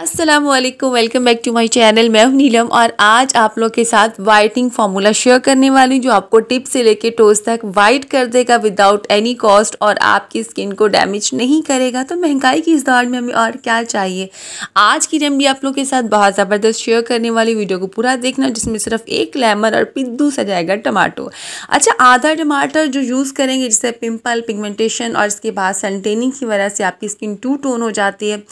Aslam welcome back to my channel मैं हूं नीलम और आज आप लोग के साथ वाइटिंग फार्मूला शेयर करने वाली हूँ जो आपको टिप से लेके टोस तक वाइट कर देगा विदाउट एनी कॉस्ट और आपकी स्किन को डैमेज नहीं करेगा तो महंगाई की इस दौर में हमें और क्या चाहिए आज की रेमडी आप लोग के साथ बहुत ज़बरदस्त शेयर करने वाली वीडियो को पूरा देखना जिसमें सिर्फ एक लेमन और पिद्दू सा जाएगा टमाटो अच्छा आधा टमाटर जो यूज़ करेंगे जिससे पिम्पल पिगमेंटेशन और इसके बाद सनटेनिंग की वजह से आपकी स्किन टू टोन हो जाती है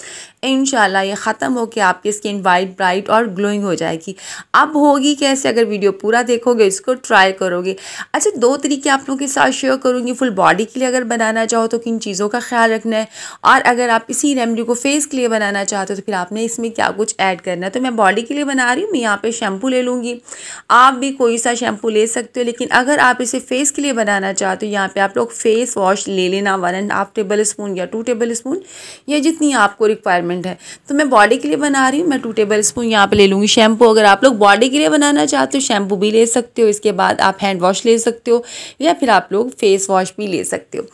इन ये ख़त्म हो कि आपकी स्किन वाइट ब्राइट और ग्लोइंग हो जाएगी अब होगी कैसे अगर वीडियो पूरा देखोगे इसको ट्राई करोगे अच्छा दो तरीके आप लोगों के साथ शेयर करूँगी फुल बॉडी के लिए अगर बनाना चाहो तो किन चीज़ों का ख्याल रखना है और अगर आप इसी रेमडी को फेस के लिए बनाना चाहते हो तो फिर आपने इसमें क्या कुछ ऐड करना है तो मैं बॉडी के लिए बना रही हूँ मैं यहाँ पर शैम्पू ले लूँगी आप भी कोई सा शैम्पू ले सकते हो लेकिन अगर आप इसे फेस के लिए बनाना चाहते हो यहाँ पर आप लोग फेस वॉश ले लेना one and half tablespoon या टू टेबल स्पून या जितनी आपको रिक्वायरमेंट रिक्वायरमेंट है तो मैं बॉडी के लिए बना रही हूँ मैं टू टेबल स्पून यहाँ पर ले लूँगी शैम्पू अगर आप लोग बॉडी के लिए बनाना चाहते हो शैम्पू भी ले सकते हो इसके बाद आप हैंड वॉश ले सकते हो या फिर आप लोग फेस वॉश भी ले सकते हो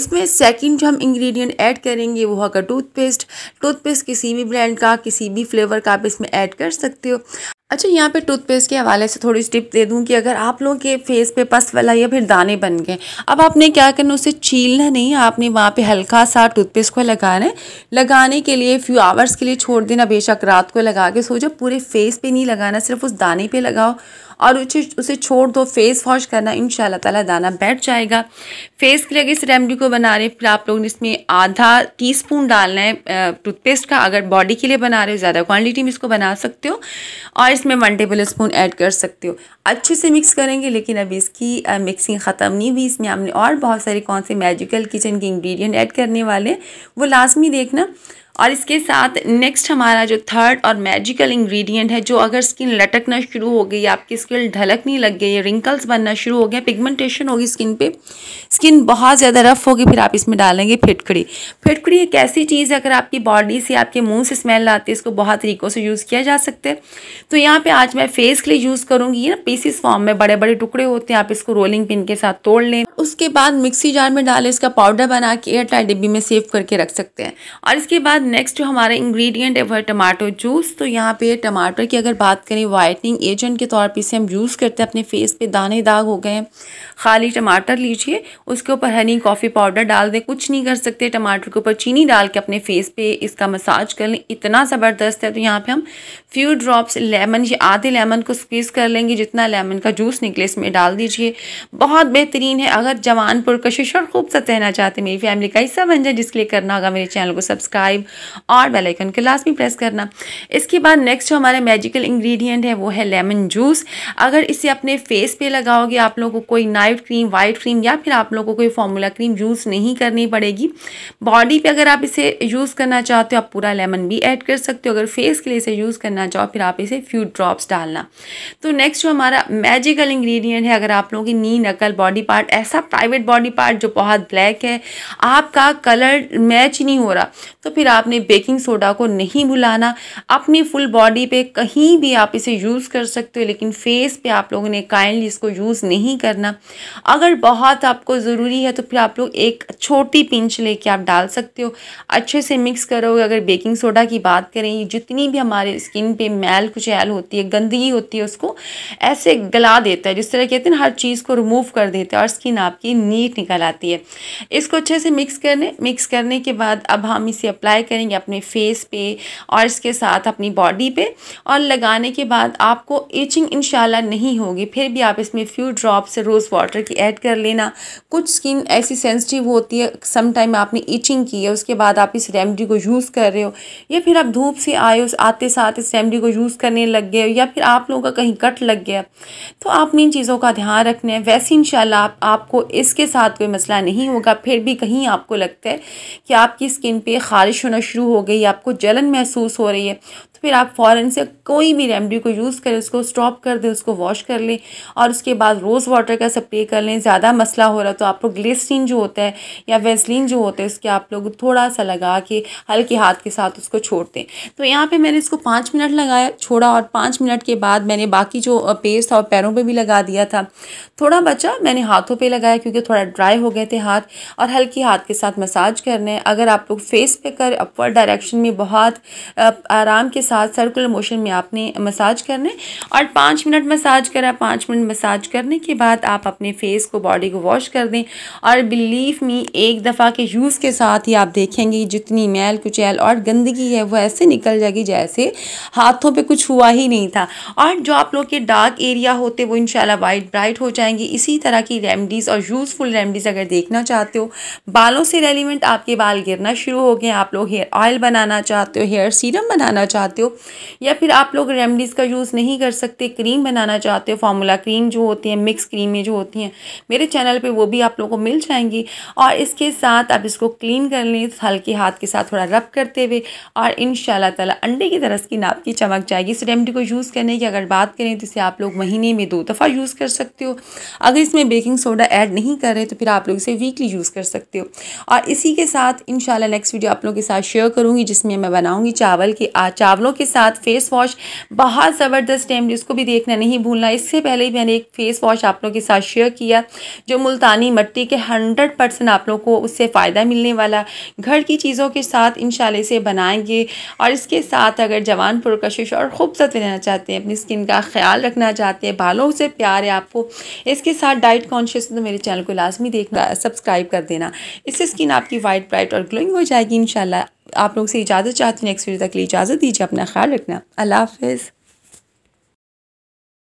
इसमें सेकेंड जो हम इंग्रीडियंट ऐड करेंगे वो होगा टूथपेस्ट टूथपेस्ट किसी भी ब्रांड का किसी भी फ्लेवर का आप इसमें ऐड कर सकते हो अच्छा यहाँ पे टूथपेस्ट के हवाले से थोड़ी स्टिप दे दूँ कि अगर आप लोगों के फेस पे पस वाला या फिर दाने बन गए अब आपने क्या करना उसे छीलना नहीं आपने वहाँ पे हल्का सा टूथपेस्ट को लगाना है लगाने के लिए फ्यू आवर्स के लिए छोड़ देना बेशक रात को लगा के सोचो पूरे फेस पे नहीं लगाना सिर्फ उस दाने पे लगाओ और उसे उसे छोड़ दो फेस वॉश करना इन ताला दाना बैठ जाएगा फेस के लिए इस रेमडी को बना रहे हैं फिर आप लोग इसमें आधा टी स्पून डालना है टूथपेस्ट का अगर बॉडी के लिए बना रहे हो ज़्यादा क्वान्टिटी में इसको बना सकते हो और इसमें वन टेबल स्पून ऐड कर सकते हो अच्छे से मिक्स करेंगे लेकिन अब इसकी मिक्सिंग ख़त्म नहीं हुई इसमें हमने और बहुत सारे कौन से मैजिकल किचन के इंग्रीडियंट ऐड करने वाले हैं वो लाजमी देखना और इसके साथ नेक्स्ट हमारा जो थर्ड और मैजिकल इंग्रेडिएंट है जो अगर स्किन लटकना शुरू हो गई आपकी स्किन ढलकनी लग गई रिंकल्स बनना शुरू हो गया पिगमेंटेशन होगी स्किन पे स्किन बहुत ज़्यादा रफ होगी फिर आप इसमें डालेंगे फिटकड़ी फिटकड़ी एक ऐसी चीज़ है अगर आपकी बॉडी से आपके मुंह से स्मेल आती है इसको बहुत तरीक़ों से यूज़ किया जा सकता है तो यहाँ पर आज मैं फेस के लिए यूज़ करूँगी ना पीसीस फॉर्म में बड़े बड़े टुकड़े होते हैं आप इसको रोलिंग पिन के साथ तोड़ लें उसके बाद मिक्सी जार में डालें इसका पाउडर बना के एयर टाइट डिब्बी में सेव करके रख सकते हैं और इसके बाद बाद नेक्स्ट जो हमारा इंग्रेडिएंट है वह टमाटो जूस तो यहाँ पे टमाटर की अगर बात करें वाइटनिंग एजेंट के तौर पे इसे हम यूज़ करते हैं अपने फेस पे दाने दाग हो गए हैं खाली टमाटर लीजिए उसके ऊपर हनी कॉफ़ी पाउडर डाल दें कुछ नहीं कर सकते टमाटर के ऊपर चीनी डाल के अपने फेस पर इसका मसाज कर लें इतना ज़बरदस्त है तो यहाँ पर हम फ्यू ड्रॉप्स लेमन ये आधे लेमन को स्क्वीज़ कर लेंगे जितना लेमन का जूस निकले इसमें डाल दीजिए बहुत बेहतरीन है अगर जवान पुरकशिश और खूबसूरत रहना चाहते मेरी फैमिली का हिस्सा बन जाए जिसके लिए करना होगा मेरे चैनल को सब्सक्राइब और बेलाइकन के लास्ट में प्रेस करना इसके बाद नेक्स्ट जो हमारा मैजिकल इंग्रेडिएंट है वो है लेमन जूस अगर इसे अपने फेस पे लगाओगे आप लोगों को कोई नाइट क्रीम वाइट क्रीम या फिर आप लोगों को कोई फॉर्मूला क्रीम यूज़ नहीं करनी पड़ेगी बॉडी पे अगर आप इसे यूज़ करना चाहते हो आप पूरा लेमन भी ऐड कर सकते हो अगर फेस के लिए इसे यूज़ करना चाहो फिर आप इसे फ्यू ड्रॉप्स डालना तो नेक्स्ट जो हमारा मैजिकल इंग्रीडियंट है अगर आप लोगों की नी नकल बॉडी पार्ट ऐसा प्राइवेट बॉडी पार्ट जो बहुत ब्लैक है आपका कलर मैच नहीं हो रहा तो फिर आप आपने बेकिंग सोडा को नहीं भुलाना अपनी फुल बॉडी पे कहीं भी आप इसे यूज़ कर सकते हो लेकिन फेस पे आप लोगों ने काइंडली इसको यूज़ नहीं करना अगर बहुत आपको ज़रूरी है तो फिर आप लोग एक छोटी पिंच लेके आप डाल सकते हो अच्छे से मिक्स करोगे अगर बेकिंग सोडा की बात करें जितनी भी हमारे स्किन पर मैल कुचैल होती है गंदगी होती है उसको ऐसे गला देता है जिस तरह कहते हैं हर चीज़ को रिमूव कर देते हैं और स्किन आपकी नीट निकल आती है इसको अच्छे से मिक्स करने मिक्स करने के बाद अब हम इसे अप्लाई करेंगे अपने फेस पे और इसके साथ अपनी बॉडी पे और लगाने के बाद आपको इचिंग इन नहीं होगी फिर भी आप इसमें फ्यू ड्रॉप्स रोज़ वाटर की ऐड कर लेना कुछ स्किन ऐसी सेंसिटिव होती है समटाइम आपने इचिंग की है उसके बाद आप इस रेमडी को यूज़ कर रहे हो या फिर आप धूप से आए उस आते साथ इस रेमडी को यूज़ करने लग गए या फिर आप लोगों का कहीं कट लग गया तो आपने इन चीज़ों का ध्यान रखना है वैसे इन आप, आपको इसके साथ कोई मसला नहीं होगा फिर भी कहीं आपको लगता है कि आपकी स्किन पे खारिश होना शुरू हो गई आपको जलन महसूस हो रही है फिर आप फ़ौरन से कोई भी रेमडी को यूज़ करें उसको स्टॉप कर दें उसको वॉश कर लें और उसके बाद रोज़ वाटर का स्प्रे कर लें ज़्यादा मसला हो रहा है तो आप लोग ग्लेसिन जो होता है या वेस्लिन जो होता है उसके आप लोग थोड़ा सा लगा के हल्के हाथ के साथ उसको छोड़ दें तो यहाँ पर मैंने इसको पाँच मिनट लगाया छोड़ा और पाँच मिनट के बाद मैंने बाकी जो पेस्ट था और पैरों पर भी लगा दिया था थोड़ा बचा मैंने हाथों पर लगाया क्योंकि थोड़ा ड्राई हो गए थे हाथ और हल्के हाथ के साथ मसाज करना है अगर आप लोग फेस पे कर अपवर्ड डायरेक्शन में बहुत आराम के साथ सर्कुलर मोशन में आपने मसाज करना है और पाँच मिनट मसाज करा पाँच मिनट मसाज करने के बाद आप अपने फेस को बॉडी को वॉश कर दें और बिलीव मी एक दफ़ा के यूज़ के साथ ही आप देखेंगे जितनी मैल कुचैल और गंदगी है वो ऐसे निकल जाएगी जैसे हाथों पर कुछ हुआ ही नहीं था और जो आप लोग के डार्क एरिया होते वो इन वाइट ब्राइट हो जाएंगे इसी तरह की रेमडीज़ और यूज़फुल रेमडीज़ अगर देखना चाहते हो बालों से रेलिवेंट आपके बाल गिरना शुरू हो गए आप लोग हेयर ऑयल बनाना चाहते हो हेयर सीरम बनाना चाहते हो चाहते हो या फिर आप लोग रेमडीज़ का यूज़ नहीं कर सकते क्रीम बनाना चाहते हो फार्मूला क्रीम जो होती है मिक्स क्रीमें जो होती हैं मेरे चैनल पर वो भी आप लोगों को मिल जाएंगी और इसके साथ आप इसको क्लीन कर लें हल्के हाथ के साथ थोड़ा रब करते हुए और इन ताला अंडे की तरह नाप की चमक जाएगी इस रेमडी को यूज़ करने की अगर बात करें तो इसे आप लोग महीने में दो दफ़ा यूज़ कर सकते हो अगर इसमें बेकिंग सोडा ऐड नहीं कर रहे तो फिर आप लोग इसे वीकली यूज़ कर सकते हो और इसी के साथ इन नेक्स्ट वीडियो आप लोगों के साथ शेयर करूँगी जिसमें मैं बनाऊँगी चावल के चावलों दोनों के साथ फेस वॉश बहुत ज़बरदस्त टाइम जिसको भी देखना नहीं भूलना इससे पहले ही मैंने एक फेस वॉश आप लोगों के साथ शेयर किया जो मुल्तानी मट्टी के हंड्रेड परसेंट आप लोगों को उससे फ़ायदा मिलने वाला घर की चीज़ों के साथ इन इसे बनाएंगे और इसके साथ अगर जवान पुरकशिश और खूबसूरत रहना चाहते हैं अपनी स्किन का ख्याल रखना चाहते हैं बालों से प्यार है आपको इसके साथ डाइट कॉन्शियस तो मेरे चैनल को लाजमी देखना सब्सक्राइब कर देना इससे स्किन आपकी वाइट ब्राइट और ग्लोइंग हो जाएगी इन आप लोग से इजाज़त चाहती हूँ नेक्स्ट वीडियो तक लिए इजाज़त दीजिए अपना ख्याल रखना अल्लाह हाफिज़